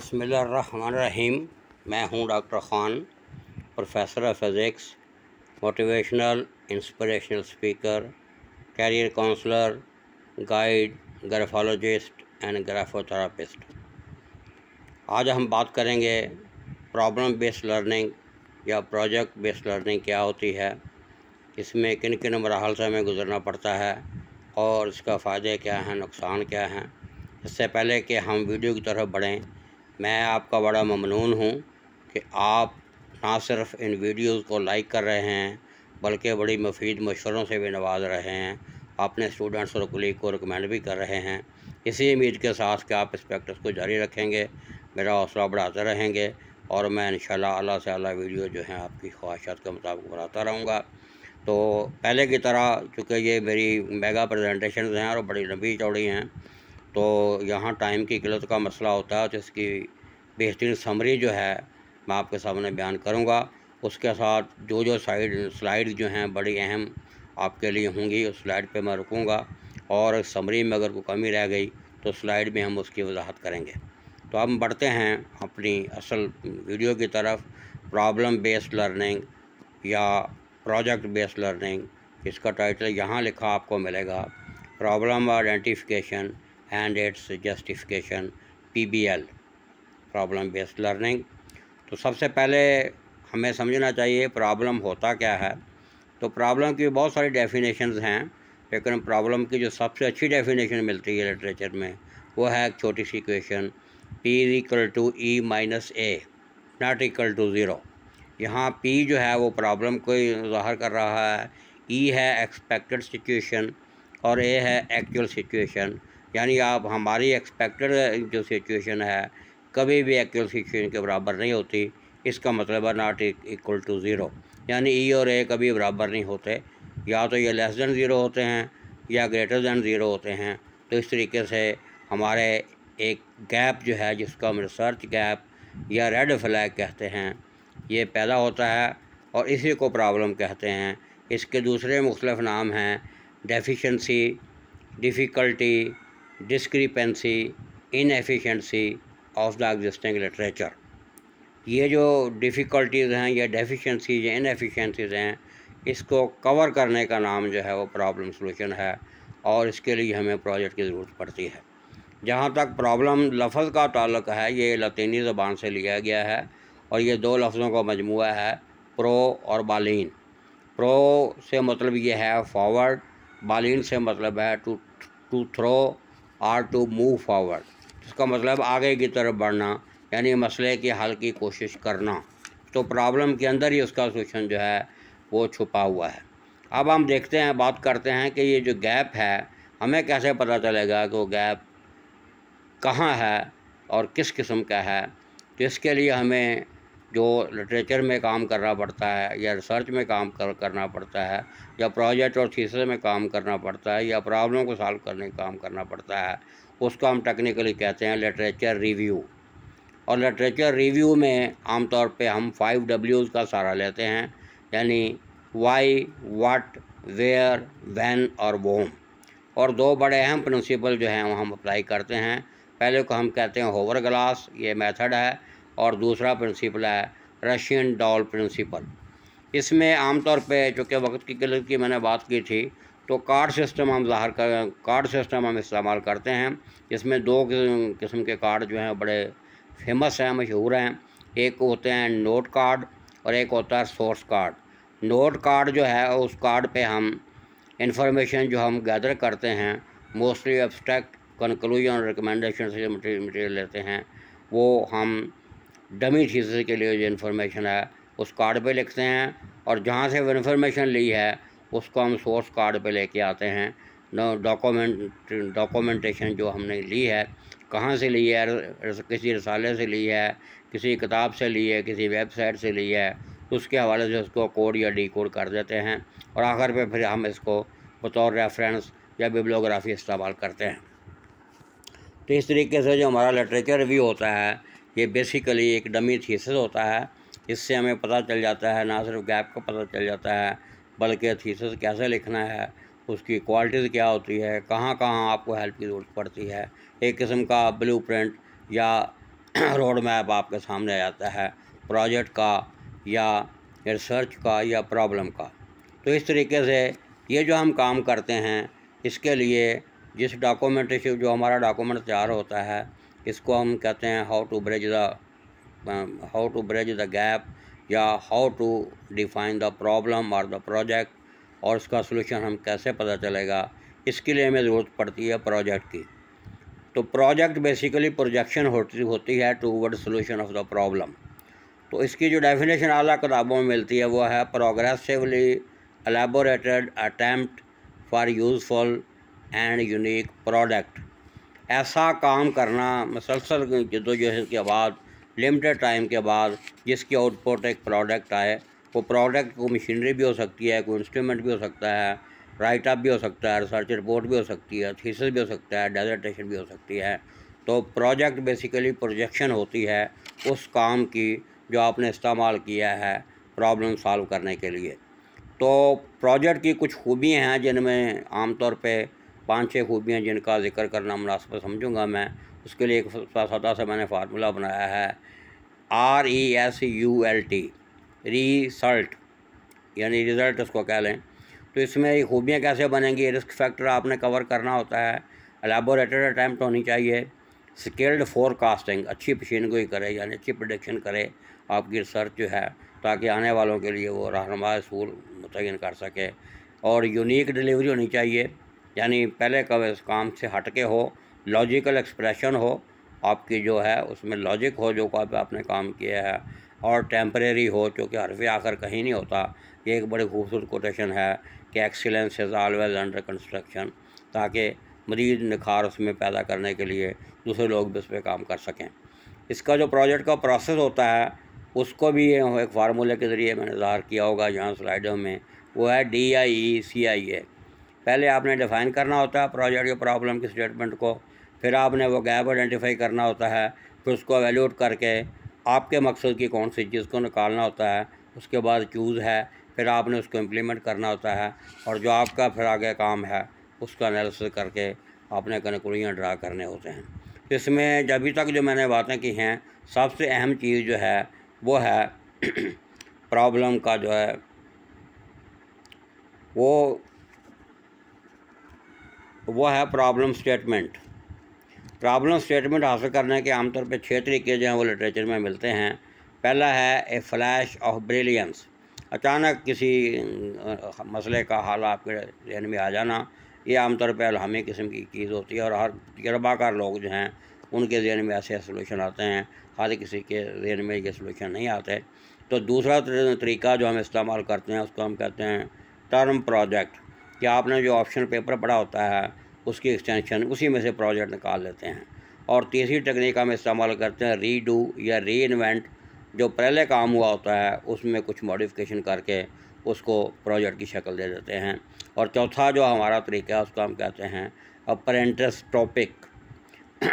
बसमीम मैं हूं doctor Khan professor of physics motivational inspirational speaker career counsellor guide graphologist and graphotherapist आज हम बात करेंगे प्रॉब्लम बेस्ड लर्निंग या प्रोजेक्ट बेस्ड लर्निंग क्या होती है इसमें किन किन मरहल से हमें गुज़रना पड़ता है और इसका फ़ायदे क्या हैं नुकसान क्या हैं इससे पहले कि हम वीडियो की तरफ बढ़ें मैं आपका बड़ा ममनून हूँ कि आप ना सिर्फ इन वीडियोस को लाइक कर रहे हैं बल्कि बड़ी मुफीद मशवरों से भी नवाज रहे हैं अपने स्टूडेंट्स और कुलीग को रिकमेंड भी कर रहे हैं इसी उम्मीद के साथ कि आप इस प्रैक्टिस को जारी रखेंगे मेरा हौसला बढ़ाते रहेंगे और मैं इन अल्लाह से अला वीडियो जो है आपकी ख्वाहिशात के मुताबिक बनाता रहूँगा तो पहले की तरह चूँकि ये मेरी मेगा प्रजेंटेशन हैं और बड़ी लंबी चौड़ी हैं तो यहाँ टाइम की किल्लत का मसला होता है तो इसकी बेहतरीन समरी जो है मैं आपके सामने बयान करूँगा उसके साथ जो जो साइड स्लाइड जो हैं बड़ी अहम आपके लिए होंगी उस स्लाइड पे मैं रुकूँगा और समरी में अगर कोई कमी रह गई तो स्लाइड में हम उसकी वजाहत करेंगे तो हम बढ़ते हैं अपनी असल वीडियो की तरफ प्रॉब्लम बेस्ड लर्निंग या प्रोजेक्ट बेस्ड लर्निंग इसका टाइटल यहाँ लिखा आपको मिलेगा problem identification justification P B L problem based learning तो सबसे पहले हमें समझना चाहिए प्रॉब्लम होता क्या है तो प्रॉब्लम की बहुत सारी डेफिनेशंस हैं लेकिन प्रॉब्लम की जो सबसे अच्छी डेफिनेशन मिलती है लिटरेचर में वो है एक छोटी सी equation P is equal to E minus A not equal to zero यहाँ पी जो है वो प्रॉब्लम को ज़ाहर कर रहा है ई e है एक्सपेक्टेड सिचुएशन और ए है एक्चुअल सिचुएशन यानी आप हमारी एक्सपेक्टेड जो सिचुएशन है कभी भी एक्चुअल सिचुएशन के बराबर नहीं होती इसका मतलब है नॉट इक्वल टू ज़ीरो यानी ई e और ए कभी बराबर नहीं होते या तो ये लेस दैन ज़ीरो होते हैं या ग्रेटर दैन ज़ीरो होते हैं तो इस तरीके से हमारे एक गैप जो है जिसको हम रिसर्च गैप या रेड फ्लैग कहते हैं ये पैदा होता है और इसी को प्रॉब्लम कहते हैं इसके दूसरे मुख्तफ नाम हैं deficiency, difficulty discrepancy inefficiency of the existing literature ये जो डिफ़िकल्टीज़ हैं या डेफिशिएंसीज या इनएफिशेंसीज हैं इसको कवर करने का नाम जो है वो प्रॉब्लम सोलूशन है और इसके लिए हमें प्रोजेक्ट की ज़रूरत पड़ती है जहाँ तक प्रॉब्लम लफज का ताल्लुक है ये लतीनी ज़बान से लिया गया है और ये दो लफ्ज़ों का मजमू है प्रो और बालीन प्रो से मतलब ये है फॉरवर्ड बालीन से मतलब है to to throw or to move forward इसका मतलब आगे की तरफ बढ़ना यानी मसले के हल की कोशिश करना तो प्रॉब्लम के अंदर ही उसका सोल्यूशन जो है वो छुपा हुआ है अब हम देखते हैं बात करते हैं कि ये जो गैप है हमें कैसे पता चलेगा कि वो गैप कहाँ है और किस किस्म का है तो इसके लिए हमें जो लिटरेचर में काम करना पड़ता है या रिसर्च में काम कर करना पड़ता है या प्रोजेक्ट और थीसिस में काम करना पड़ता है या प्रॉब्लम को सॉल्व करने का काम करना पड़ता है उसको हम टेक्निकली कहते हैं लिटरेचर रिव्यू और लिटरेचर रिव्यू में आमतौर पे हम फाइव डब्ल्यूज़ का सहारा लेते हैं यानी वाई वाट वेयर वैन और वोम और दो बड़े अहम प्रिंसिपल जो हैं वो हम अप्लाई करते हैं पहले को हम कहते हैं होवर ग्लास ये मेथड है और दूसरा प्रिंसिपल है रशियन डॉल प्रिंसिपल इसमें आमतौर पर चूँकि वक्त की किल्लत की मैंने बात की थी तो कार्ड सिस्टम हम ज़ाहिर कर कार्ड सिस्टम हम इस्तेमाल करते हैं इसमें दो किस्म के कार्ड जो हैं बड़े फेमस हैं मशहूर हैं एक होते हैं नोट कार्ड और एक होता है सोर्स कार्ड नोट कार्ड जो है उस कार्ड पे हम इंफॉर्मेशन जो हम गैदर करते हैं मोस्टली एब्स्ट्रैक्ट कंक्लूजन और रिकमेंडेशन से मटेरियल लेते हैं वो हम डमी थीसिस के लिए जो इन्फॉर्मेशन है उस कार्ड पे लिखते हैं और जहाँ से वो इन्फॉर्मेशन ली है उसको हम सोर्स कार्ड पे लेके आते हैं डॉक्यूमेंट डॉक्यूमेंटेशन जो हमने ली है कहाँ से ली है किसी रसाले से ली है किसी किताब से ली है किसी वेबसाइट से ली है उसके हवाले से उसको कोड या डी कोड कर देते हैं और आखिर पे फिर हम इसको बतौर रेफरेंस या बिब्लोग्राफी इस्तेमाल करते हैं तो इस तरीके से जो हमारा लिटरेचर रिव्यू होता है ये बेसिकली एक डमी थीसिस होता है इससे हमें पता चल जाता है ना सिर्फ गैप का पता चल जाता है बल्कि थीसिस कैसे लिखना है उसकी क्वालिटीज़ क्या होती है कहाँ कहाँ आपको हेल्प की ज़रूरत पड़ती है एक किस्म का ब्लू प्रिंट या रोड मैप आपके सामने आ जाता है प्रोजेक्ट का या रिसर्च का या प्रॉब्लम का तो इस तरीके से ये जो हम काम करते हैं इसके लिए जिस डॉक्यूमेंटेशन जो हमारा डॉक्यूमेंट तैयार होता है इसको हम कहते हैं how to bridge the how to bridge the gap या how to define the problem और द प्रोजेक्ट और उसका सोल्यूशन हम कैसे पता चलेगा इसके लिए हमें ज़रूरत पड़ती है प्रोजेक्ट की तो प्रोजेक्ट बेसिकली प्रोजेक्शन होती होती है toward solution of the problem तो इसकी जो डेफिनेशन अला किताबों में मिलती है वो है progressively elaborated attempt for useful and unique product ऐसा काम करना मसलसल जदोजहद के बाद लिमिटेड टाइम के बाद जिसकी आउटपुट एक प्रोडक्ट आए वो प्रोडक्ट को मशीनरी भी हो सकती है कोई इंस्ट्रूमेंट भी हो सकता है राइट अप भी हो सकता है रिसर्च रिपोर्ट भी हो सकती है थीसिस भी हो सकता है डेजर्टेशन भी हो सकती है तो प्रोजेक्ट बेसिकली प्रोजेक्शन होती है उस काम की जो आपने इस्तेमाल किया है प्रॉब्लम सॉल्व करने के लिए तो प्रोजेक्ट की कुछ खूबियाँ हैं जिनमें आमतौर पर पाँच छः खूबियाँ जिनका जिक्र करना मुनासिब समझूंगा मैं उसके लिए एक सदा से मैंने फार्मूला बनाया है R E S U L T सल्ट यानी रिज़ल्ट उसको कह लें तो इसमें खूबियाँ कैसे बनेंगी रिस्क फैक्टर आपने कवर करना होता है एलेबोरेटेड अटैम्प्ट होनी चाहिए स्किल्ड फोरकास्टिंग अच्छी ही करे यानी अच्छी प्रडिक्शन करे आपकी रिसर्च जो है ताकि आने वालों के लिए वो रहनमा असूल मुतिन कर सके और यूनिक डिलीवरी होनी चाहिए यानी पहले कब इस काम से हटके हो लॉजिकल एक्सप्रेशन हो आपकी जो है उसमें लॉजिक हो जो आपने काम किया है और टेम्परेरी हो क्योंकि हरफे आकर कहीं नहीं होता ये एक बड़ी खूबसूरत कोटेशन है कि excellence is always under construction ताकि मजीद निखार उसमें पैदा करने के लिए दूसरे लोग भी उस पर काम कर सकें इसका जो प्रोजेक्ट का प्रोसेस होता है उसको भी एक फार्मूले के ज़रिए मैंने ज़ाहिर किया होगा यहाँ स्लाइडों में वो है डी आई ई सी आई ए पहले आपने डिफ़ाइन करना होता है प्रोजेक्ट के प्रॉब्लम की स्टेटमेंट को फिर आपने वो गैप आइडेंटिफाई करना होता है फिर उसको एवेल्यूट करके आपके मकसद की कौन सी चीज़ को निकालना होता है उसके बाद चूज़ है फिर आपने उसको इम्प्लीमेंट करना होता है और जो आपका फिर आगे काम है उसका एनालिसिस करके आपने कनकुलियाँ ड्रा करने होते हैं इसमें जब अभी तक जो मैंने बातें की हैं सबसे अहम चीज़ जो है वो है प्रॉब्लम का जो है वो वो है प्रॉब्लम स्टेटमेंट प्रॉब्लम स्टेटमेंट हासिल करने के आमतौर पर छः तरीके जो हैं वो लिटरेचर में मिलते हैं पहला है ए फ्लैश ऑफ ब्रिलियंस अचानक किसी मसले का हाल आपके जहन में आ जाना ये आमतौर पर अलहमी किस्म की चीज़ होती है और हर तजर्बाकार लोग जो हैं उनके जहन में ऐसे सोल्यूशन आते हैं हर किसी के जहन में ये सोल्यूशन नहीं आते तो दूसरा तरीका जो हम इस्तेमाल करते हैं उसको हम कहते हैं टर्म प्रोजेक्ट कि आपने जो ऑप्शन पेपर पढ़ा होता है उसकी एक्सटेंशन उसी में से प्रोजेक्ट निकाल लेते हैं और तीसरी टेक्निक हम इस्तेमाल करते हैं रीडू या री इन्वेंट जो पहले काम हुआ होता है उसमें कुछ मॉडिफिकेशन करके उसको प्रोजेक्ट की शक्ल दे देते हैं और चौथा जो हमारा तरीका है उसको हम कहते हैं अप्रेंटिस टॉपिक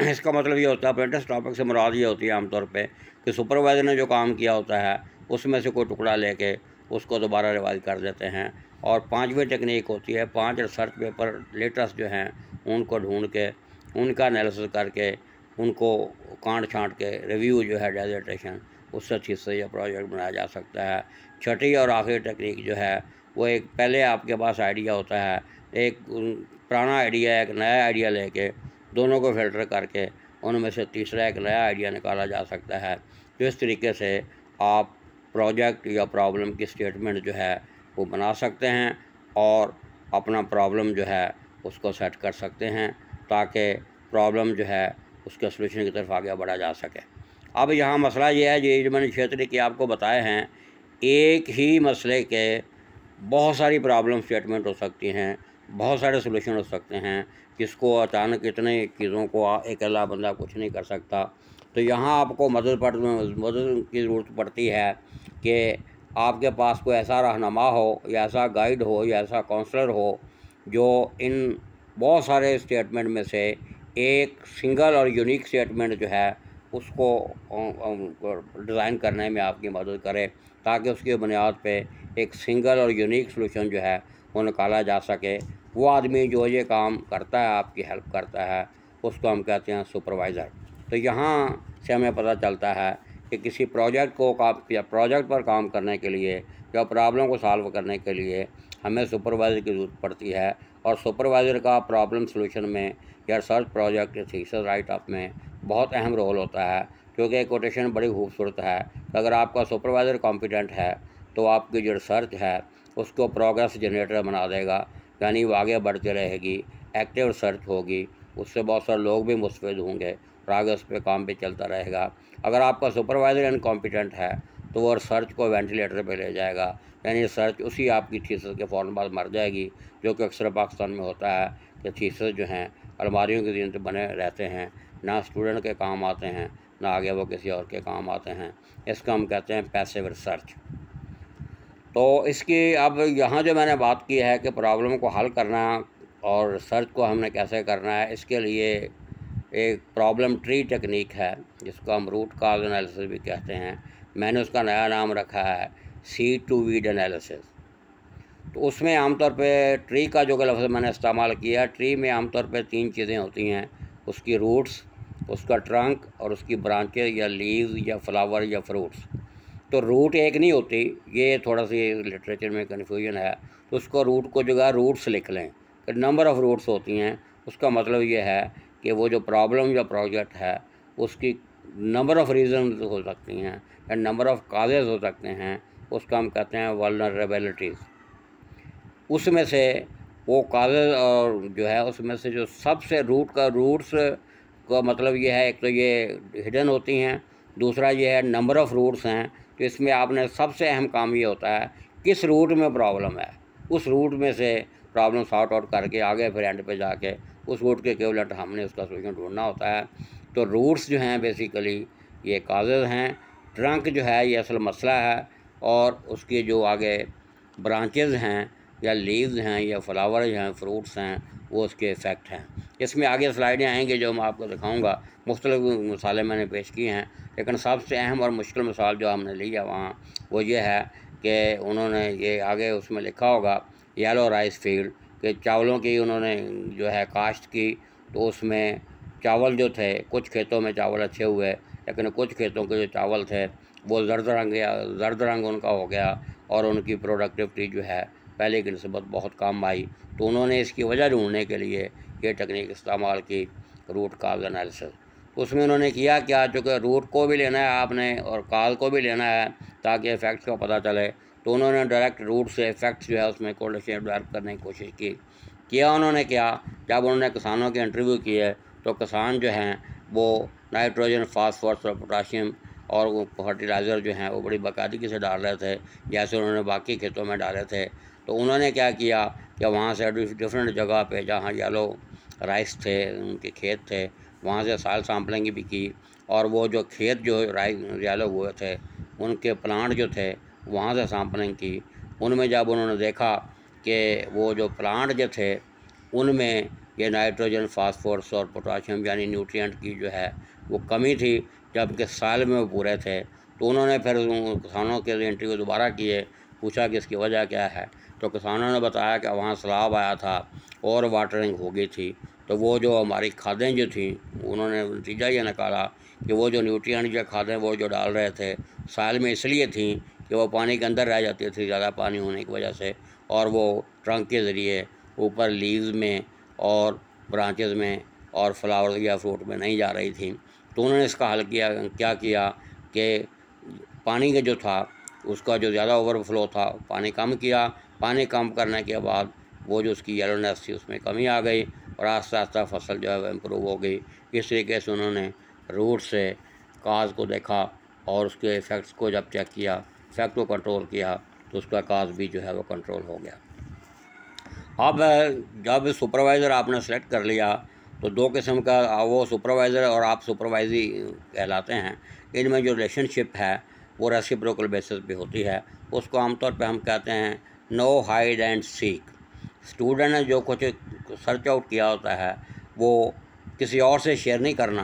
इसका मतलब ये होता है अप्रेंटिस टॉपिक से मुराद ये होती है आमतौर पे कि सुपरवाइज़र ने जो काम किया होता है उसमें से कोई टुकड़ा लेके उसको दोबारा रिवाइज कर देते हैं और पाँचवीं टेक्निक होती है पांच रिसर्च पेपर लेटर्स जो हैं उनको ढूंढ के उनका एनालिसिस करके उनको कांट छांट के रिव्यू जो है डेजर्टेशन उससे अच्छी से यह प्रोजेक्ट बनाया जा सकता है छठी और आखिरी टेक्निक जो है वो एक पहले आपके पास आइडिया होता है एक पुराना आइडिया एक नया आइडिया लेके दोनों को फिल्टर करके उनमें से तीसरा एक नया आइडिया निकाला जा सकता है तो इस तरीके से आप प्रोजेक्ट या प्रॉब्लम की स्टेटमेंट जो है वो बना सकते हैं और अपना प्रॉब्लम जो है उसको सेट कर सकते हैं ताकि प्रॉब्लम जो है उसके सोल्यूशन की तरफ आगे बढ़ा जा सके अब यहाँ मसला ये है ये जो मैंने क्षेत्र की आपको बताए हैं एक ही मसले के बहुत सारी प्रॉब्लम स्टेटमेंट हो सकती हैं बहुत सारे सोल्यूशन हो सकते हैं जिसको अचानक इतने चीज़ों को अकेला बंदा कुछ नहीं कर सकता तो यहाँ आपको मदद पड़ मदद की ज़रूरत पड़ती है कि आपके पास कोई ऐसा रहनमा हो या ऐसा गाइड हो या ऐसा काउंसलर हो जो इन बहुत सारे स्टेटमेंट में से एक सिंगल और यूनिक स्टेटमेंट जो है उसको डिज़ाइन करने में आपकी मदद करे ताकि उसकी बुनियाद पे एक सिंगल और यूनिक सलूशन जो है वो निकाला जा सके वो आदमी जो ये काम करता है आपकी हेल्प करता है उसको हम कहते हैं सुपरवाइज़र तो यहाँ से हमें पता चलता है कि किसी प्रोजेक्ट को काम या प्रोजेक्ट पर काम करने के लिए या प्रॉब्लम को सॉल्व करने के लिए हमें सुपरवाइज़र की ज़रूरत पड़ती है और सुपरवाइज़र का प्रॉब्लम सोल्यूशन में या research project thesis write up में बहुत अहम रोल होता है क्योंकि कोटेशन बड़ी खूबसूरत है तो अगर आपका सुपरवाइज़र कॉम्पिटेंट है तो आपकी जो रिसर्च है उसको प्रोग्रेस जनरेटर बना देगा यानी वो आगे बढ़ती रहेगी एक्टिव रिसर्च होगी उससे बहुत सारे लोग भी मुस्तफ़ होंगे राग उस पर काम पे चलता रहेगा अगर आपका सुपरवाइज़र इनकॉम्पिटेंट है तो वो रिसर्च को वेंटिलेटर पे ले जाएगा यानी रिसर्च उसी आपकी थीसिस के फ़ौर बाद मर जाएगी जो कि अक्सर पाकिस्तान में होता है कि थीसिस जो हैं अलमारियों के दिन तो बने रहते हैं ना स्टूडेंट के काम आते हैं ना आगे वो किसी और के काम आते हैं इसको हम कहते हैं पैसिव रिसर्च तो इसकी अब यहाँ जो मैंने बात की है कि प्रॉब्लम को हल करना और रिसर्च को हमने कैसे करना है इसके लिए एक प्रॉब्लम ट्री टेक्निक है जिसको हम रूट काज एनालिसिस भी कहते हैं मैंने उसका नया नाम रखा है सी टू वीड एनालिसिस तो उसमें आमतौर पे ट्री का जो लफ्ज़ मैंने इस्तेमाल किया ट्री में आमतौर पे तीन चीज़ें होती हैं उसकी रूट्स उसका ट्रंक और उसकी ब्रांचेज या लीव या फ्लावर या फ्रूट्स तो रूट एक नहीं होती ये थोड़ा सी लिटरेचर में कन्फ्यूजन है तो उसको रूट को जगह रूट्स लिख लें नंबर ऑफ़ रूट्स होती हैं उसका मतलब ये है कि वो जो प्रॉब्लम या प्रोजेक्ट है उसकी नंबर ऑफ़ रीज़न हो सकती हैं या नंबर ऑफ़ काजेज़ हो सकते हैं उसका हम कहते हैं वालनरेबिलिटीज़ उसमें से वो काजेज और जो है उसमें से जो सबसे रूट का रूट्स का मतलब ये है एक तो ये हिडन होती हैं दूसरा ये है नंबर ऑफ़ रूट्स हैं तो इसमें आपने सबसे अहम काम ये होता है किस रूट में प्रॉब्लम है उस रूट में से प्रॉब्लम सॉर्ट आउट करके आगे फिर एंड पे जाके उस वोट के केवलट हमने उसका सोल्यूशन ढूंढना होता है तो रूट्स जो हैं बेसिकली ये काजेज हैं ट्रंक जो है ये असल मसला है और उसके जो आगे ब्रांचेज हैं या लीव्स हैं या फ्लावर हैं फ्रूट्स हैं वो उसके इफ़ेक्ट हैं इसमें आगे स्लाइडें आएंगे जो मैं आपको दिखाऊंगा मुख्तलिफ मिसालें मैंने पेश किए हैं लेकिन सबसे अहम और मुश्किल मिसाल जो हमने ली है वहाँ वो ये है कि उन्होंने ये आगे उसमें लिखा होगा येलो राइस फील्ड कि चावलों की उन्होंने जो है काश्त की तो उसमें चावल जो थे कुछ खेतों में चावल अच्छे हुए लेकिन कुछ खेतों के जो चावल थे वो जर्द रंग या जर्द रंग उनका हो गया और उनकी प्रोडक्टिविटी जो है पहले की नस्बत बहुत कम आई तो उन्होंने इसकी वजह ढूंढने के लिए ये टेक्निक इस्तेमाल की रूट काज एनालिसिस तो उसमें उन्होंने किया क्या चूँकि रूट को भी लेना है आपने और काल को भी लेना है ताकि इफेक्ट्स का पता चले तो उन्होंने डायरेक्ट रूट से इफेक्ट्स जो है उसमें चेन डेवलप करने की कोशिश की किया उन्होंने क्या जब उन्होंने किसानों के इंटरव्यू किए तो किसान जो हैं वो नाइट्रोजन फास्फोरस और पोटाशियम और वो फर्टिलाइज़र जो हैं वो बड़ी बाकायदगी से डाल रहे थे जैसे उन्होंने बाकी खेतों में डाले थे तो उन्होंने क्या किया कि वहाँ से डिफरेंट जगह पे जहाँ येलो राइस थे उनके खेत थे वहाँ से साल सैम्पलिंग भी की और वो जो खेत जो राइस येलो हुए थे उनके प्लांट जो थे वहाँ से सैम्पलिंग की उनमें जब उन्होंने देखा कि वो जो प्लांट जो थे उनमें ये नाइट्रोजन फास्फोरस और पोटाशियम यानी न्यूट्रिएंट की जो है वो कमी थी जबकि साल में वो पूरे थे तो उन्होंने फिर किसानों के लिए इंटरव्यू दोबारा किए पूछा कि इसकी वजह क्या है तो किसानों ने बताया कि वहाँ सलाब आया था और वाटरिंग हो गई थी तो वो जो हमारी खादें जो थीं उन्होंने नतीजा ये निकाला कि वो जो न्यूट्रिएंट जो खादें वो जो डाल रहे थे साल में इसलिए थी कि वो पानी के अंदर रह जाती थी ज़्यादा पानी होने की वजह से और वो ट्रंक के ज़रिए ऊपर लीव्स में और ब्रांचेस में और फ्लावर या फ्रूट में नहीं जा रही थी तो उन्होंने इसका हल किया क्या किया कि पानी का जो था उसका जो ज़्यादा ओवरफ्लो था पानी कम किया पानी कम करने के बाद वो जो उसकी येलोनेस थी उसमें कमी आ गई और आस्ता आस्ता फसल जो है वह इम्प्रूव हो गई इस तरीके से उन्होंने रूट से काज को देखा और उसके इफ़ेक्ट्स को जब चेक किया फैक्ट को कंट्रोल किया तो उसका काज भी जो है वो कंट्रोल हो गया अब जब सुपरवाइज़र आपने सेलेक्ट कर लिया तो दो किस्म का वो सुपरवाइज़र और आप सुपरवाइजी कहलाते हैं इनमें जो रिलेशनशिप है वो रेसिप्रोकल बेसिस पे होती है उसको आमतौर पे हम कहते हैं no hide and seek student ने जो कुछ सर्च आउट किया होता है वो किसी और से शेयर नहीं करना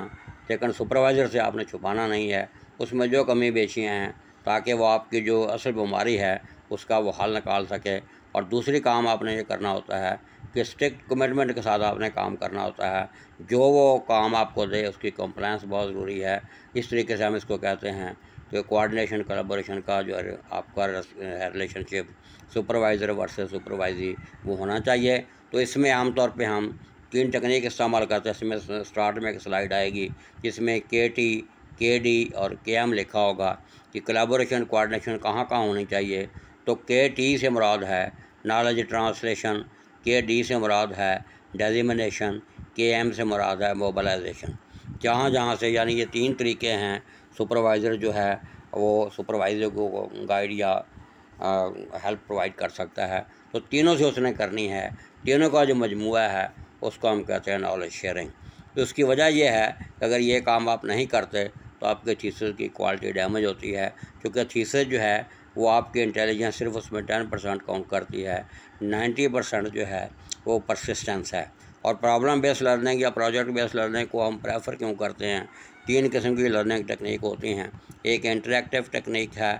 लेकिन सुपरवाइज़र से आपने छुपाना नहीं है उसमें जो कमी बेचियाँ हैं ताकि वो आपकी जो असल बीमारी है उसका वो हल निकाल सके और दूसरी काम आपने ये करना होता है कि स्ट्रिक्ट कमिटमेंट के साथ आपने काम करना होता है जो वो काम आपको दे उसकी कंप्लायंस बहुत ज़रूरी है इस तरीके से हम इसको कहते हैं कि कोऑर्डिनेशन कलेबोरेशन का जो आपका रिलेशनशिप सुपरवाइज़र वर्सेस सुपरवाइजी वो होना चाहिए तो इसमें आमतौर पर हम तीन टेक्निक इस्तेमाल करते हैं इसमें स्टार्ट में एक स्लाइड आएगी जिसमें के टी के डी और के एम लिखा होगा कि कलेबोरेशन कोऑर्डिनेशन कहाँ कहाँ होनी चाहिए तो के टी से मुराद है नॉलेज ट्रांसलेशन के डी से मुराद है डेजिमिनेशन के एम से मुराद है मोबलाइजेशन जहाँ जहाँ से यानी ये तीन तरीके हैं सुपरवाइज़र जो है वो सुपरवाइज़र को गाइड या हेल्प प्रोवाइड कर सकता है तो तीनों से उसने करनी है तीनों का जो मजमू है उसको हम कहते हैं नॉलेज शेयरिंग तो उसकी वजह यह है कि अगर ये काम आप नहीं करते तो आपके थीसिस की क्वालिटी डैमेज होती है क्योंकि थीसिस जो है वो आपके इंटेलिजेंस सिर्फ उसमें टेन परसेंट काउंट करती है नाइन्टी परसेंट जो है वो परसिस्टेंस है और प्रॉब्लम बेस्ड लर्निंग या प्रोजेक्ट बेस्ड लर्निंग को हम प्रेफर क्यों करते हैं तीन किस्म की लर्निंग टेक्निक होती हैं एक इंटरेक्टिव टेक्निक है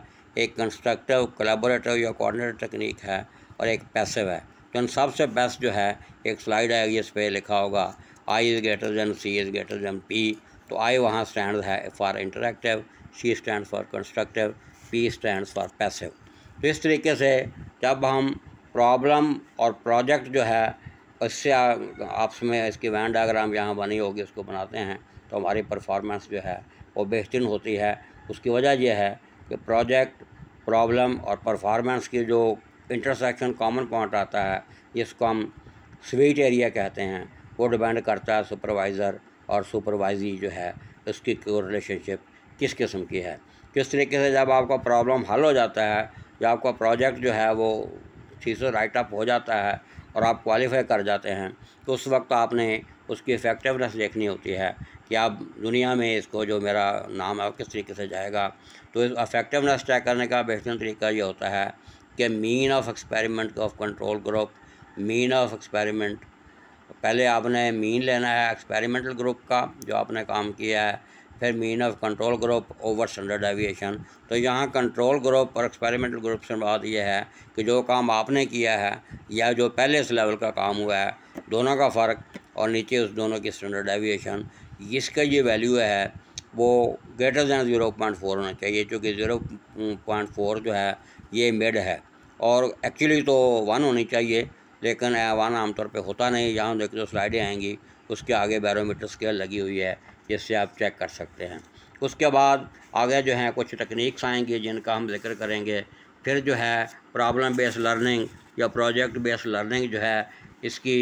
एक कंस्ट्रक्टिव कलेबोरेटिव या कोऑर्डिनेट टेक्निक है और एक पैसिव है तो इन सबसे बेस्ट जो है एक स्लाइड आएगी इस पर लिखा होगा I is greater than C is greater than P तो आई वहाँ स्टैंड है for interactive C stand for constructive P stand for passive तो इस तरीके से जब हम प्रॉब्लम और प्रोजेक्ट जो है इससे आपस में इसकी वैन डायग्राम यहाँ बनी होगी उसको बनाते हैं तो हमारी परफॉर्मेंस जो है वो बेहतरीन होती है उसकी वजह यह है कि प्रोजेक्ट प्रॉब्लम और परफॉर्मेंस की जो इंटरसेक्शन कॉमन पॉइंट आता है जिसको हम स्वीट एरिया कहते हैं वो डिपेंड करता है सुपरवाइज़र और सुपरवाइजी जो है उसकी रिलेशनशिप किस किस्म की है किस तरीके से जब आपका प्रॉब्लम हल हो जाता है या आपका प्रोजेक्ट जो है वो से राइट अप हो जाता है और आप क्वालिफाई कर जाते हैं तो उस वक्त आपने उसकी इफ़ेक्टिवनेस देखनी होती है कि आप दुनिया में इसको जो मेरा नाम है किस तरीके से जाएगा तो इस अफेक्टिवनेस चेक करने का बेहतरीन तरीका ये होता है कि mean of experiment of control group mean of experiment पहले आपने मीन लेना है एक्सपेरिमेंटल ग्रुप का जो आपने काम किया है फिर mean of control group over standard deviation तो यहाँ कंट्रोल ग्रुप और एक्सपेरिमेंटल ग्रुप से बात यह है कि जो काम आपने किया है या जो पहले इस लेवल का काम हुआ है दोनों का फ़र्क और नीचे उस दोनों की स्टैंडर्ड एविएशन इसका ये वैल्यू है वो greater than zero point four होना चाहिए चूँकि ज़ीरो पॉइंट फोर जो है ये मिड है और एक्चुअली तो वन होनी चाहिए लेकिन ऐवान आमतौर पर होता नहीं यहाँ देखो तो स्लाइडें आएंगी उसके आगे बैरोमीटर स्केल लगी हुई है जिससे आप चेक कर सकते हैं उसके बाद आगे जो है कुछ टेक्निक्स आएंगी जिनका हम जिक्र करेंगे फिर जो है प्रॉब्लम बेस्ड लर्निंग या प्रोजेक्ट बेस्ड लर्निंग जो है इसकी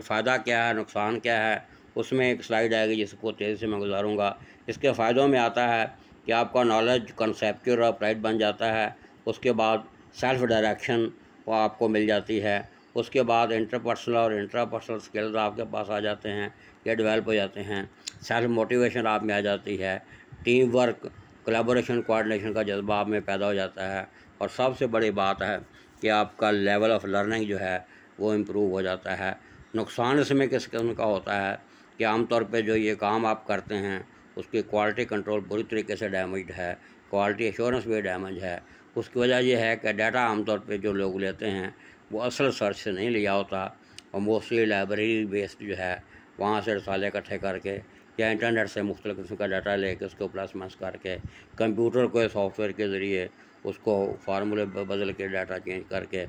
फ़ायदा क्या है नुकसान क्या है उसमें एक स्लाइड आएगी जिसको तेज़ी से मैं गुजारूँगा इसके फ़ायदों में आता है कि आपका नॉलेज कंसेप्चुअल और अप्लाइड बन जाता है उसके बाद सेल्फ डायरेक्शन वो आपको मिल जाती है उसके बाद इंटरपर्सनल और इंट्रापर्सनल स्किल्स आपके पास आ जाते हैं या डेवलप हो जाते हैं सेल्फ मोटिवेशन आप में आ जाती है टीम वर्क कोलेबोरेशन कोऑर्डिनेशन का जज्बा आप में पैदा हो जाता है और सबसे बड़ी बात है कि आपका लेवल ऑफ लर्निंग जो है वो इम्प्रूव हो जाता है नुकसान इसमें किस किस्म का होता है कि आमतौर पर जो ये काम आप करते हैं उसकी क्वालिटी कंट्रोल बुरी तरीके से डैमेज है क्वालिटी एश्योरेंस भी डैमेज है उसकी वजह यह है कि डाटा आमतौर पर जो लोग लेते हैं वो असल सर्च से नहीं लिया होता और मोस्टली लाइब्रेरी बेस्ड जो है वहाँ से रसाले इकट्ठे करके या इंटरनेट से मुख्तलि किस्म का डाटा लेके उसको प्लस मस करके कंप्यूटर को सॉफ्टवेयर के ज़रिए उसको फार्मूले बदल के डाटा चेंज करके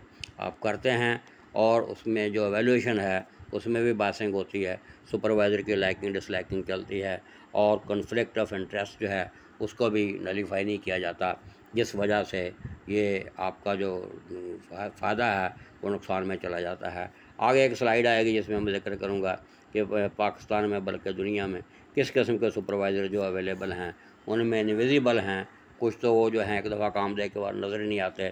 आप करते हैं और उसमें जो एवेल्यूशन है उसमें भी बासिंग होती है सुपरवाइज़र की लाइकिंग डिसलाइकिंग चलती है और कन्फ्लिक्ट ऑफ इंटरेस्ट जो है उसको भी नलीफाई नहीं किया जाता जिस वजह से ये आपका जो फ़ायदा है वो नुकसान में चला जाता है आगे एक स्लाइड आएगी जिसमें मैं जिक्र करूँगा कि पाकिस्तान में बल्कि दुनिया में किस किस्म के सुपरवाइज़र जो अवेलेबल हैं उनमें इनविजिबल हैं कुछ तो वो जो हैं एक दफ़ा काम दे के बाद नज़र नहीं आते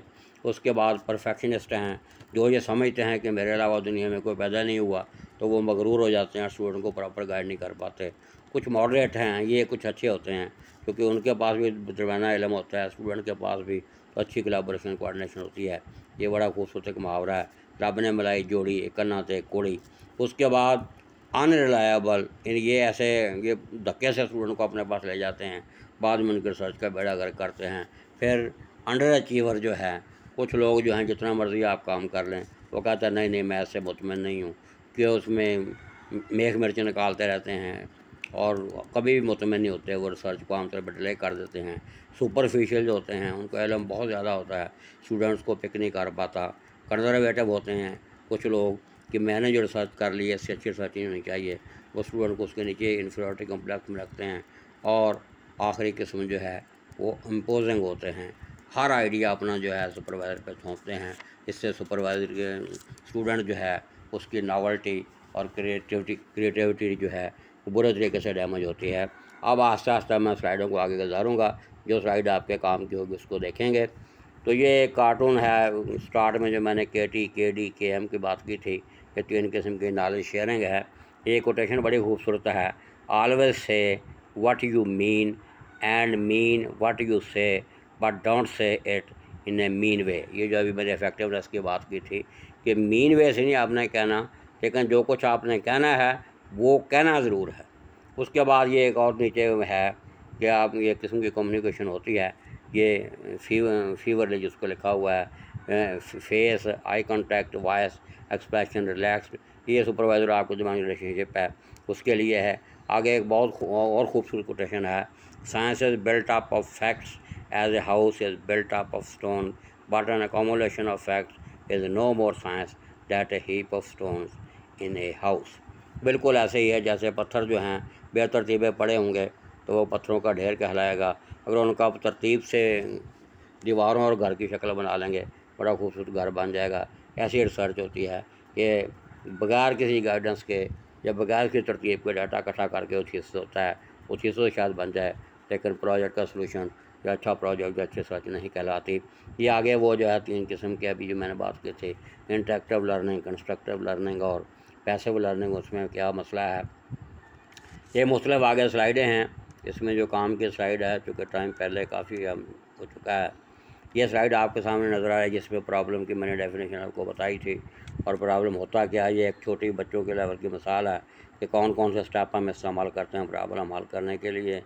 उसके बाद परफेक्शनिस्ट हैं जो ये समझते हैं कि मेरे अलावा दुनिया में कोई पैदा नहीं हुआ तो वो मगरूर हो जाते हैं स्टूडेंट को प्रॉपर गाइड नहीं कर पाते कुछ मॉडरेट हैं ये कुछ अच्छे होते हैं क्योंकि उनके पास भी दरमाना इलम होता है स्टूडेंट के पास भी तो अच्छी कोलाबोरेशन कोऑर्डिनेशन होती है ये बड़ा खूबसूरत एक मुहावरा है रब ने मलाई जोड़ी कन्ना से कोड़ी उसके बाद अनरिलायबल ये ऐसे ये धक्के से स्टूडेंट को अपने पास ले जाते हैं बाद में उनकी रिसर्च का बेड़ा गर्क करते हैं फिर अंडर अचीवर जो है कुछ लोग जो हैं जितना मर्ज़ी आप काम कर लें वो कहते हैं नहीं नहीं मैं ऐसे मुतमिन नहीं हूँ कि उसमें मेघ मिर्च निकालते रहते हैं और कभी भी मुतमिन नहीं होते वो रिसर्च को आमतौर पर डिले कर देते हैं सुपरफिशियल जो होते हैं उनको एलम बहुत ज़्यादा होता है स्टूडेंट्स को पिक नहीं कर पाता कन्जरवेटिव होते हैं कुछ लोग कि मैंने जो रिसर्च कर ली है इससे अच्छी रिसर्च नहीं होनी चाहिए वो स्टूडेंट को उसके नीचे इन्फीरियोरिटी कम्प्लेक्स में रखते हैं और आखिरी किस्म जो है वो इम्पोजिंग होते हैं हर आइडिया अपना जो है सुपरवाइज़र पर सौंपते हैं इससे सुपरवाइज़र के स्टूडेंट जो है उसकी नावल्टी और क्रिएटिविटी क्रिएटिविटी जो है बुरे तरीके से डैमेज होती है अब आस्ते आस्ता मैं स्लाइडों को आगे गुजारूँगा जो स्लाइड आपके काम की होगी उसको देखेंगे तो ये कार्टून है स्टार्ट में जो मैंने के टी के डी के एम की बात की थी कि तीन किस्म की नॉलेज शेयरिंग है ये कोटेशन बड़ी खूबसूरत है always say what you mean and mean what you say but don't say it in a mean way ये जो अभी मैंने इफेक्टिवनेस की बात की थी कि मीन वे से नहीं आपने कहना लेकिन जो कुछ आपने कहना है वो कहना ज़रूर है उसके बाद ये एक और नीचे है कि आप ये किस्म की कम्युनिकेशन होती है ये फीवर ने जिसको लिखा हुआ है face eye contact voice expression relaxed ये सुपरवाइज़र आपको दिमागी रिलेशनशिप है उसके लिए है आगे एक बहुत और खूबसूरत कोटेशन है science is built up of facts as a house is built up of stone but an accumulation of facts is no more science that a heap of stone in a house बिल्कुल ऐसे ही है जैसे पत्थर जो हैं बेतरतीबे पड़े होंगे तो वो पत्थरों का ढेर कहलाएगा अगर उनका तरतीब से दीवारों और घर की शक्ल बना लेंगे बड़ा खूबसूरत घर बन जाएगा ऐसी रिसर्च होती है कि बगैर किसी गाइडेंस के या बगैर किसी तरतीब के डाटा इकट्ठा करके वो चीज़ होता है वो चीज़ से तो शायद बन जाए लेकिन प्रोजेक्ट का सोलूशन या अच्छा प्रोजेक्ट जो अच्छे सर्च नहीं कहलाती ये आगे वो जो है तीन किस्म के अभी जो मैंने बात की थी इंटरेक्टिव लर्निंग कंस्ट्रक्टिव लर्निंग और पैसिव लर्निंग उसमें क्या मसला है ये मुख्तलिफ आगे स्लाइडें हैं इसमें जो काम की स्लाइड है चूँकि टाइम पहले काफ़ी हम हो चुका है ये स्लाइड आपके सामने नज़र है जिसमें प्रॉब्लम की मैंने डेफिनेशन आपको बताई थी और प्रॉब्लम होता क्या है ये एक छोटी बच्चों के लेवल की मिसाल है कि कौन कौन से स्टेप हम इस्तेमाल करते हैं प्रॉब्लम हल करने के लिए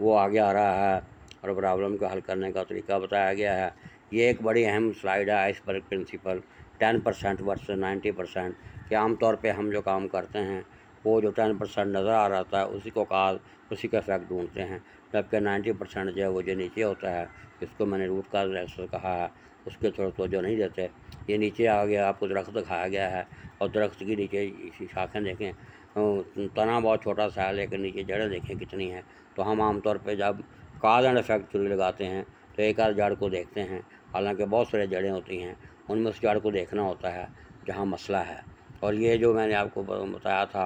वो आगे आ रहा है और प्रॉब्लम को हल करने का तरीका बताया गया है ये एक बड़ी अहम स्लाइड है iceberg principle ten percent versus ninety percent कि आमतौर पे हम जो काम करते हैं वो जो टेन परसेंट नज़र आ रहा था उसी को काज उसी का इफेक्ट ढूंढते हैं जबकि नाइन्टी परसेंट जो है वो जो नीचे होता है इसको मैंने रूट काज एनालिसिस कहा है उसके थोड़ा तोजो नहीं देते ये नीचे आ गया आपको दरख्त दिखाया गया है और दरख्त की नीचे शाखें देखें तो तना बहुत छोटा सा है लेकिन नीचे जड़ें देखें कितनी हैं तो हम आमतौर पर जब काज एंड इफेक्ट चुरी लगाते हैं तो एक आध जड़ को देखते हैं हालांकि बहुत सारे जड़ें होती हैं उनमें उस जड़ को देखना होता है जहाँ मसला है और ये जो मैंने आपको बताया था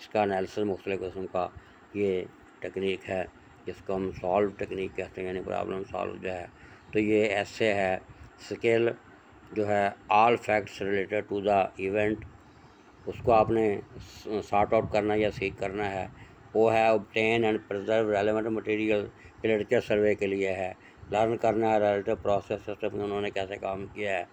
इसका एनालिसिस मुख्तलि किस्म का ये टेक्निक है जिसको हम सॉल्व टेक्निक कहते हैं यानी प्रॉब्लम सॉल्व जो है तो ये ऐसे है स्केल जो है all facts related to the event उसको आपने सॉर्ट आउट करना या सीख करना है वो है obtain and preserve relevant material literature survey के लिए है लर्न करना है रिलेटिव प्रोसेस सिस्टम उन्होंने कैसे काम किया है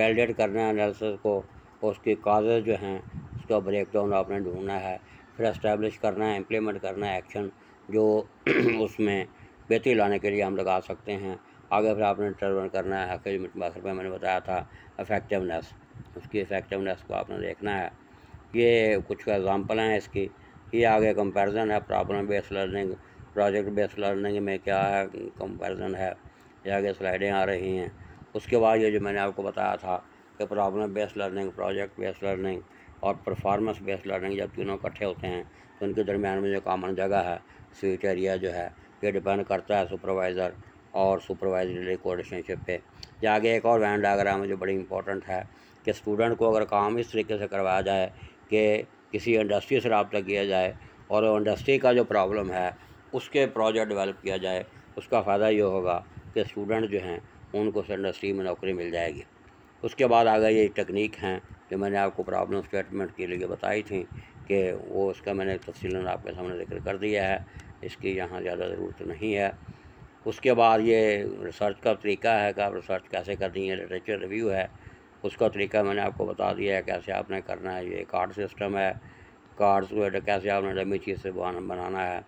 वेल्डेड करना है एनालिसिस को और उसके काजेज़ जो हैं उसका ब्रेक डाउन आपने ढूंढना है फिर इस्टेब्लिश करना है इम्प्लीमेंट करना है एक्शन जो उसमें बेहतरी लाने के लिए हम लगा सकते हैं आगे फिर आपने डिटरमिन करना है फिर आखिर मैंने बताया था अफेक्टिवनेस उसकी इफेक्टिवनेस को आपने देखना है ये कुछ एग्ज़ाम्पल हैं इसकी ये आगे कंपैरिजन है problem based learning project based learning में क्या है कंपैरिजन है ये आगे स्लाइडें आ रही हैं उसके बाद ये जो मैंने आपको बताया था के problem based learning project based learning और परफॉर्मेंस बेस्ड लर्निंग जब तीनों इकट्ठे होते हैं तो उनके दरमियान में जो कॉमन जगह है स्वीट एरिया जो है ये डिपेंड करता है सुपरवाइज़र और सुपरवाइजरी कोऑर्डिनेशनशिप पे या आगे एक और वैन डायग्राम है जो बड़ी इंपॉर्टेंट है कि स्टूडेंट को अगर काम इस तरीके से करवाया जाए कि किसी इंडस्ट्री से रबता किया जाए और इंडस्ट्री का जो प्रॉब्लम है उसके प्रोजेक्ट डेवलप किया जाए उसका फ़ायदा ये होगा कि स्टूडेंट जो हैं उनको उस इंडस्ट्री में नौकरी मिल जाएगी उसके बाद आगे ये टेक्निक हैं जो मैंने आपको प्रॉब्लम स्टेटमेंट के लिए बताई थी कि वो उसका मैंने तफसी आपके सामने जिक्र कर दिया है इसकी यहाँ ज़्यादा ज़रूरत नहीं है उसके बाद ये रिसर्च का तरीका है कि आप रिसर्च कैसे करनी है लिटरेचर रिव्यू है उसका तरीका मैंने आपको बता दिया है कैसे आपने करना है ये कार्ड सिस्टम है कार्ड्स को कैसे आपने डमी चीज़ से बनाना है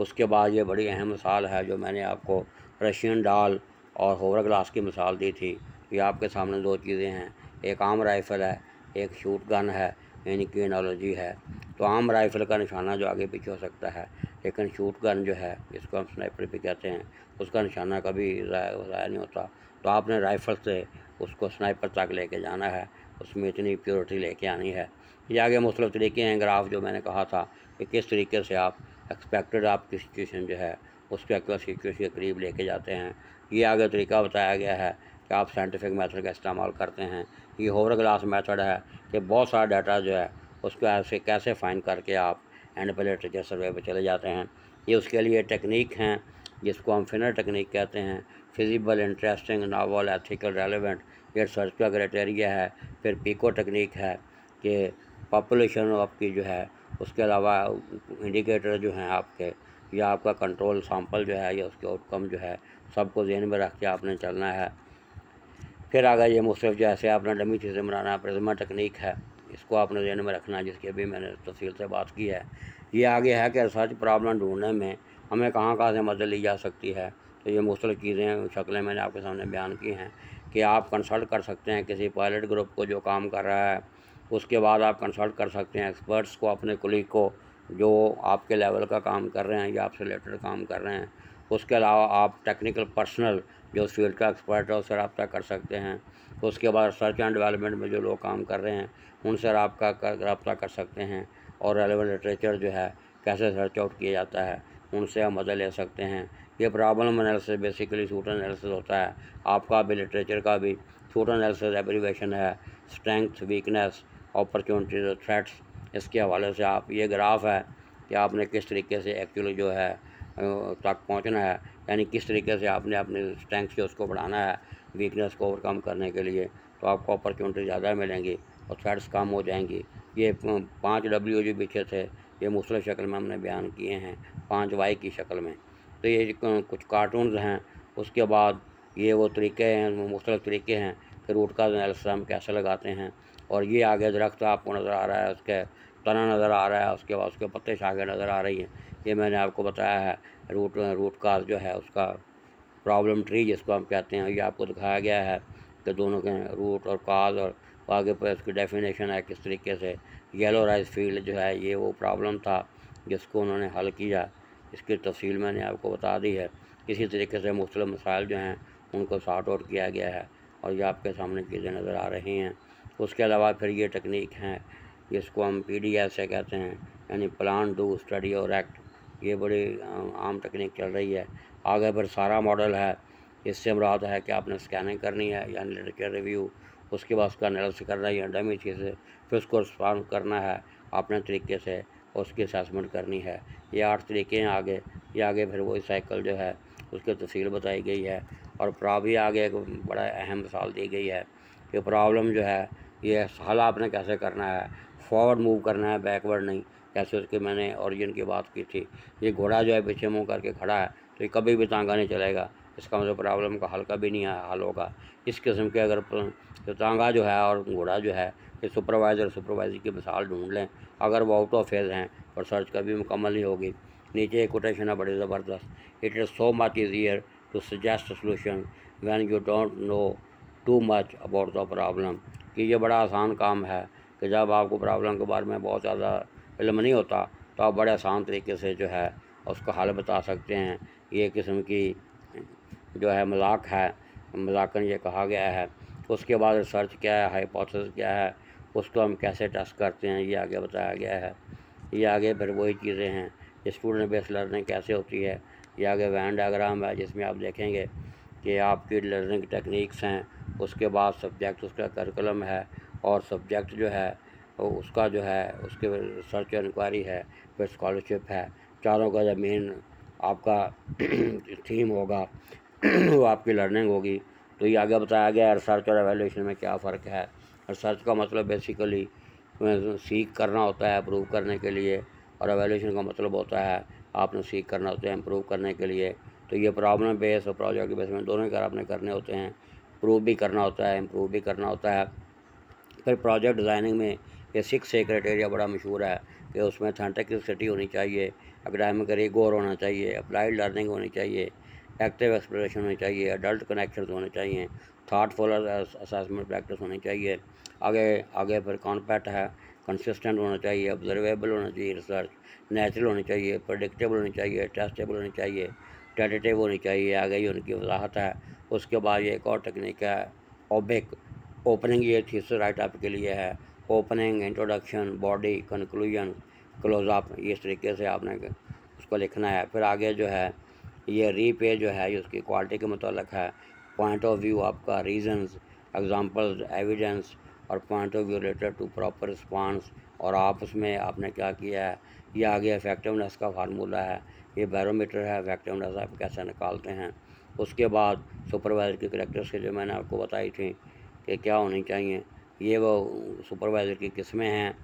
उसके बाद ये बड़ी अहम मिसाल है जो मैंने आपको रशियन डाल और होवर ग्लास की मिसाल दी थी ये आपके सामने दो चीज़ें हैं एक आम राइफ़ल है एक शूट गन है यानी कि एनोलॉजी है तो आम राइफ़ल का निशाना जो आगे पीछे हो सकता है लेकिन शूट गन जो है जिसको हम स्नाइपर भी कहते हैं उसका निशाना कभी ज़ाया नहीं होता तो आपने राइफ़ल से उसको स्नाइपर तक लेके जाना है उसमें इतनी प्योरिटी लेके आनी है ये आगे मुख्तु तरीके हैं ग्राफ जो मैंने कहा था कि किस तरीके से आप एक्सपेक्टेड आपकी सिचुएशन जो है उसके अक्सर सिचुएशन के करीब लेके जाते हैं ये आगे तरीका बताया गया है कि आप साइंटिफिक मेथड का इस्तेमाल करते हैं ये होवर ग्लास मेथड है कि बहुत सारा डाटा जो है उसको ऐसे कैसे फाइंड करके आप एंड पे लिटरेचर सर्वे पर चले जाते हैं ये उसके लिए टेक्निक हैं जिसको हम फिनर टेक्निक कहते हैं feasible interesting novel ethical relevant ये रिसर्च का क्राइटेरिया है फिर पीको टेक्निक है कि पॉपुलेशन आपकी जो है उसके अलावा इंडिकेटर जो हैं आपके या आपका कंट्रोल सैम्पल जो है या उसके आउटकम जो है सबको जहन में रख के आपने चलना है फिर आ गई ये मुख्तफ जैसे आपने डमी चीज़ें बनाना प्रजमा टेक्निक है इसको आपने जहन में रखना है जिसकी अभी मैंने तफसील से बात की है ये आगे है कि रिसर्च प्रॉब्लम ढूंढने में हमें कहाँ कहाँ से मदद ली जा सकती है तो ये मुख्तलिफ़ चीज़ें शक्लें मैंने आपके सामने बयान की हैं कि आप कंसल्ट कर सकते हैं किसी पायलट ग्रुप को जो काम कर रहा है उसके बाद आप कंसल्ट कर सकते हैं एक्सपर्ट्स को अपने कुलीग को जो आपके लेवल का काम कर रहे हैं या आपसे रिलेटेड काम कर रहे हैं उसके अलावा आप टेक्निकल पर्सनल जो उस फील्ड का एक्सपर्ट है उससे रबता कर सकते हैं उसके बाद रिसर्च एंड डेवलपमेंट में जो लोग काम कर रहे हैं उनसे आपका कर रबता कर सकते हैं और रेलिवेंट लिटरेचर जो है कैसे सर्च आउट किया जाता है उनसे हम मदद ले सकते हैं ये प्रॉब्लम एनालिसिस बेसिकली सूट एनालिसिस होता है आपका भी लिटरेचर का भी सूट एनालिसिस एप्रीवेशन है स्ट्रेंथ वीकनेस अपॉर्चुनिटीज थ्रेट्स इसके हवाले से आप ये ग्राफ है कि आपने किस तरीके से एक्चुअली जो है तक पहुंचना है यानी किस तरीके से आपने अपने स्ट्रेंथ से उसको बढ़ाना है वीकनेस को ओवरकम करने के लिए तो आपको अपॉर्चुनिटी ज़्यादा मिलेंगी और थ्रेड्स कम हो जाएंगी ये पाँच डब्ल्यू जो पीछे थे ये मुसल शक्ल में हमने बयान किए हैं पाँच वाई की शक्ल में तो ये कुछ कार्टून हैं उसके बाद ये वो तरीके हैं मुख्तल तरीके हैं कि रूट का एल्सम कैसे लगाते हैं और ये आगे दरख्त आपको नज़र आ रहा है उसके तना नज़र आ रहा है उसके बाद उसके पत्ते शागे नज़र आ रही हैं ये मैंने आपको बताया है रूट रूट काज जो है उसका प्रॉब्लम ट्री जिसको हम कहते हैं ये आपको दिखाया गया है कि दोनों के रूट और काज और आगे पर उसकी डेफिनेशन है किस तरीके से येलो राइस फील्ड जो है ये वो प्रॉब्लम था जिसको उन्होंने हल किया इसकी तफसील मैंने आपको बता दी है इसी तरीके से मुख्तल मसाइल जो हैं उनको शॉर्ट आउट किया गया है और ये आपके सामने चीज़ें नज़र आ रही हैं उसके अलावा फिर ये टेक्निक हैं जिसको हम पी डी एस से कहते हैं यानी प्लान डू स्टडी और एक्ट ये बड़ी आम तकनीक चल रही है आगे सारा मॉडल है इससे मुराद है कि आपने स्कैनिंग करनी है या लिटरेचर रिव्यू उसके बाद उसका एनालिसिस करना है या डमी चीज़ फिर उसको रिस्पॉन्ड करना है अपने तरीके से उसकी असेसमेंट करनी है ये आठ तरीके हैं आगे ये आगे फिर वही साइकिल जो है उसकी तफसील बताई गई है और प्रा भी आगे एक बड़ा अहम मिसाल दी गई है कि प्रॉब्लम जो है ये हल आपने कैसे करना है फॉरवर्ड मूव करना है बैकवर्ड नहीं कैसे उसके मैंने ओरिजिन की बात की थी ये घोड़ा जो है पीछे मुँह करके खड़ा है तो ये कभी भी तांगा नहीं चलेगा इसका मतलब प्रॉब्लम का हल्का भी नहीं है हल होगा इस किस्म के अगर तो तांगा जो है और घोड़ा जो है ये सुपरवाइज़र सुपरवाइजर की मिसाल ढूंढ लें अगर वो आउट ऑफ फेज हैं और सर्च कभी मुकम्मल नहीं होगी नीचे एक कोटेशन है बड़ी ज़बरदस्त it is so much easier to suggest solution when you don't know too much about the problem कि ये बड़ा आसान काम है कि जब आपको प्रॉब्लम के बारे में बहुत ज़्यादा इलम नहीं होता तो आप बड़े आसान तरीके से जो है उसका हल बता सकते हैं ये किस्म की जो है मजाक है मजाकन ये कहा गया है उसके बाद रिसर्च क्या है हाइपोथेसिस क्या है उसको हम कैसे टेस्ट करते हैं ये आगे बताया गया है ये आगे फिर वही चीज़ें हैं स्टूडेंट बेस लर्निंग कैसे होती है ये आगे वैन डायग्राम है जिसमें आप देखेंगे कि आपकी लर्निंग टेक्निक्स हैं उसके बाद सब्जेक्ट उसका करिकुलम है और सब्जेक्ट जो है उसका जो है उसके रिसर्च इंक्वायरी है फिर स्कॉलरशिप है चारों का जो मेन आपका थीम होगा वो आपकी लर्निंग होगी तो ये आगे बताया गया है रिसर्च और एवेल्यूशन में क्या फ़र्क है रिसर्च का मतलब बेसिकली सीख करना होता है अप्रूव करने के लिए और एवेल्यूशन का मतलब होता है आपने सीख करना होता है इम्प्रूव करने के लिए तो ये प्रॉब्लम बेस और प्रोजेक्ट बेस में दोनों कर आपने करने होते हैं प्रूव भी करना होता है इम्प्रूव भी करना होता है फिर प्रोजेक्ट डिज़ाइनिंग में कि सिक्स सेक्रेट एरिया बड़ा मशहूर है कि उसमें थेंटिक सिटी होनी चाहिए अकेडमिक रिगोर होना चाहिए अप्लाइड लर्निंग होनी चाहिए एक्टिव एक्सप्लोरेशन होनी चाहिए अडल्ट कनेक्शन होने चाहिए थाटफुल असेसमेंट प्रैक्टिस होनी चाहिए आगे आगे फिर कॉन्पैक्ट है कंसिस्टेंट होना चाहिए ऑब्जर्वेबल होना चाहिए रिसर्च नेचुरल होनी चाहिए प्रडिक्टेबल होनी चाहिए टेस्टेबल होनी चाहिए टेटेटिव होनी चाहिए आगे ही उनकी वजाहत है उसके बाद ये एक और टेक्निक है ओबिक ओपनिंग ये थी राइट आपके लिए है opening introduction body conclusion closeup इस तरीके से आपने उसको लिखना है फिर आगे जो है ये रीपे जो है ये उसकी क्वालिटी के मतलब है पॉइंट ऑफ व्यू आपका रीजंस एग्जांपल्स एविडेंस और point of view related to proper response और आप उसमें आपने क्या किया है ये आगे इफेक्टिवनेस का फार्मूला है ये बैरोमीटर है इफेक्टिवनेस आप कैसे निकालते हैं उसके बाद सुपरवाइजर की करेक्टर्स के जो मैंने आपको बताई थी कि क्या होनी चाहिए ये वो सुपरवाइज़र की किस्में हैं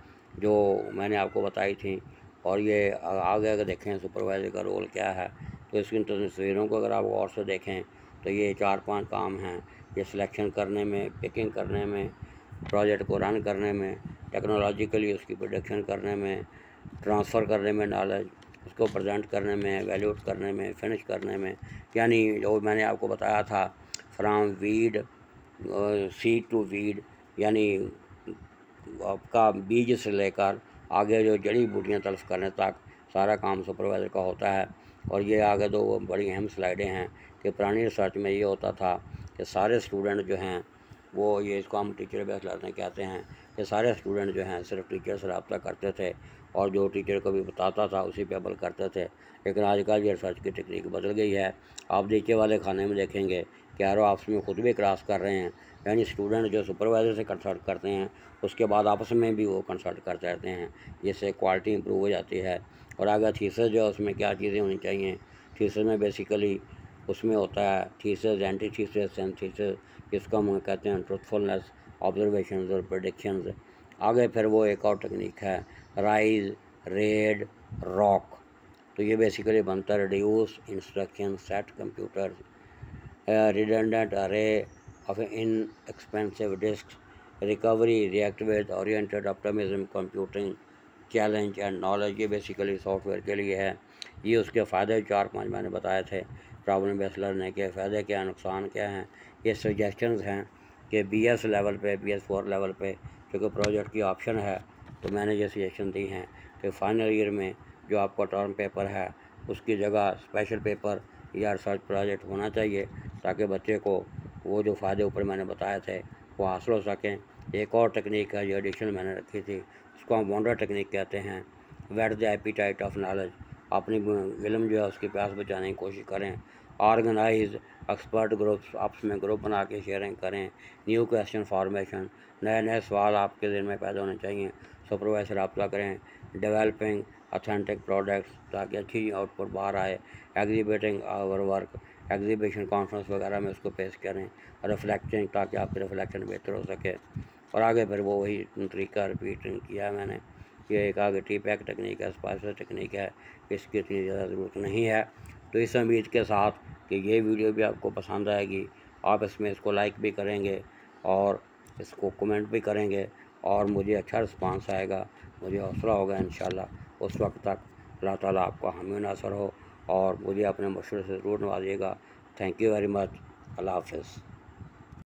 जो मैंने आपको बताई थी और ये आगे अगर देखें सुपरवाइज़र का रोल क्या है तो इसकी तो तस्वीरों को अगर आप और से देखें तो ये चार पांच काम हैं ये सिलेक्शन करने में पिकिंग करने में प्रोजेक्ट को रन करने में टेक्नोलॉजिकली उसकी प्रोडक्शन करने में ट्रांसफ़र करने में नॉलेज उसको प्रजेंट करने में वैल्यूट करने में फिनिश करने में यानी जो मैंने आपको बताया था from weed seed to weed यानी आपका बीज से लेकर आगे जो जड़ी बूटियाँ तलफ करने तक सारा काम सुपरवाइज़र का होता है और ये आगे दो वो बड़ी अहम स्लाइडें हैं कि पुरानी रिसर्च में ये होता था कि सारे स्टूडेंट जो हैं वो ये इसको हम टीचर बेस लाते कहते हैं कि सारे स्टूडेंट जो हैं सिर्फ टीचर से रबता करते थे और जो टीचर को भी बताता था उसी पे अमल करते थे लेकिन आजकल ये रिसर्च की टेक्निक बदल गई है आप नीचे वाले खाने में देखेंगे कि एरो आपस में खुद भी क्रॉस कर रहे हैं यानी स्टूडेंट जो सुपरवाइज़र से कंसल्ट करते हैं उसके बाद आपस में भी वो कंसल्ट करते रहते हैं जिससे क्वालिटी इंप्रूव हो जाती है और आगे थीसेस जो है उसमें क्या चीज़ें होनी चाहिए थीसेस में बेसिकली उसमें होता है thesis antithesis and thesis जिसको हम कहते हैं ट्रूथफुलनेस ऑब्जर्वेशन और प्रडिक्शन आगे फिर वो एक और टेक्निक है राइज रेड रॉक तो ये बेसिकली बनता है reduce instruction set computer redundant array of inexpensive disks, recovery, reactivate, oriented optimism, computing, challenge and knowledge ये बेसिकली सॉफ्टवेयर के लिए है ये उसके फ़ायदे चार पांच मैंने बताए थे प्रॉब्लम बेस लर्निंग के फ़ायदे क्या नुकसान क्या हैं ये सजेशंस हैं कि बी एस लेवल पे बी एस फोर लेवल पे क्योंकि प्रोजेक्ट की ऑप्शन है तो मैंने ये सजेशन दी हैं कि फाइनल ईयर में जो आपका टर्म पेपर है उसकी जगह स्पेशल पेपर या रिसर्च प्रोजेक्ट होना चाहिए ताकि बच्चे को वो जो फ़ायदे ऊपर मैंने बताए थे वो हासिल हो सकें एक और टेक्निक है जो एडिशनल मैंने रखी थी उसको हम वॉन्डर टेक्निक कहते हैं whet the appetite of knowledge अपनी इलम जो है उसकी प्यास बचाने की कोशिश करें ऑर्गेनाइज एक्सपर्ट ग्रुप्स आपस में ग्रुप बना के शेयरिंग करें न्यू क्वेश्चन फॉर्मेशन नए नए सवाल आपके दिन में पैदा होने चाहिए सुपरवाइजर रबता करें डेवलपिंग अथेंटिक प्रोडक्ट्स ताकि अच्छी आउटपुट बाहर आए exhibiting our work exhibition conference वगैरह में उसको पेश करें रिफ्लेक्शन ताकि आपकी रिफ्लेक्शन बेहतर हो सके और आगे फिर वो वही तरीका रिपीट किया है मैंने ये एक आगे टी पैक टेक्निक है स्पाइस टेक्निक है इसकी इतनी ज़्यादा ज़रूरत नहीं है तो इस उम्मीद के साथ कि ये वीडियो भी आपको पसंद आएगी आप इसमें इसको लाइक भी करेंगे और इसको कमेंट भी करेंगे और मुझे अच्छा रिस्पांस आएगा मुझे हौसला होगा इन उस वक्त तक अल्लाह ताला आपका हामी असर हो और मुझे अपने मशूर से ज़रूर नवाजिएगा थैंक यू वेरी मच अल्लाह हाफ